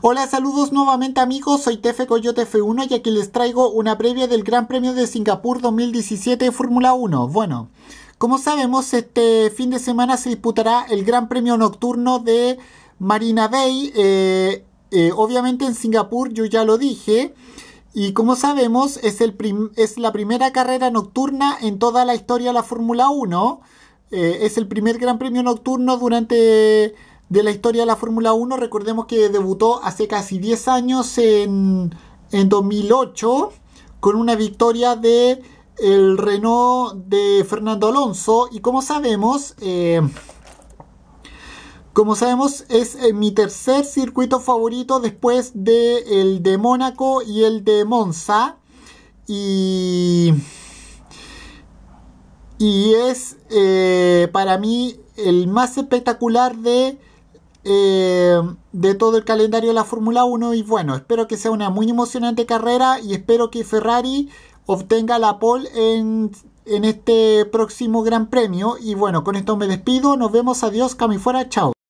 Hola, saludos nuevamente amigos, soy Tefe Coyote F1 y aquí les traigo una previa del Gran Premio de Singapur 2017 de Fórmula 1. Bueno, como sabemos, este fin de semana se disputará el Gran Premio Nocturno de Marina Bay, eh, eh, obviamente en Singapur, yo ya lo dije. Y como sabemos, es, la primera carrera nocturna en toda la historia de la Fórmula 1. Eh, es el primer Gran Premio Nocturno durante de la historia de la Fórmula 1. Recordemos que debutó hace casi 10 años en, 2008 con una victoria de el Renault de Fernando Alonso y como sabemos eh, como sabemos es eh, mi tercer circuito favorito después de el de Mónaco y el de Monza y y es eh, para mí el más espectacular de eh, de todo el calendario de la Fórmula 1 y bueno, espero que sea una muy emocionante carrera y espero que Ferrari obtenga la pole en, en este próximo Gran Premio y bueno, con esto me despido, nos vemos, adiós, cami fuera, chao.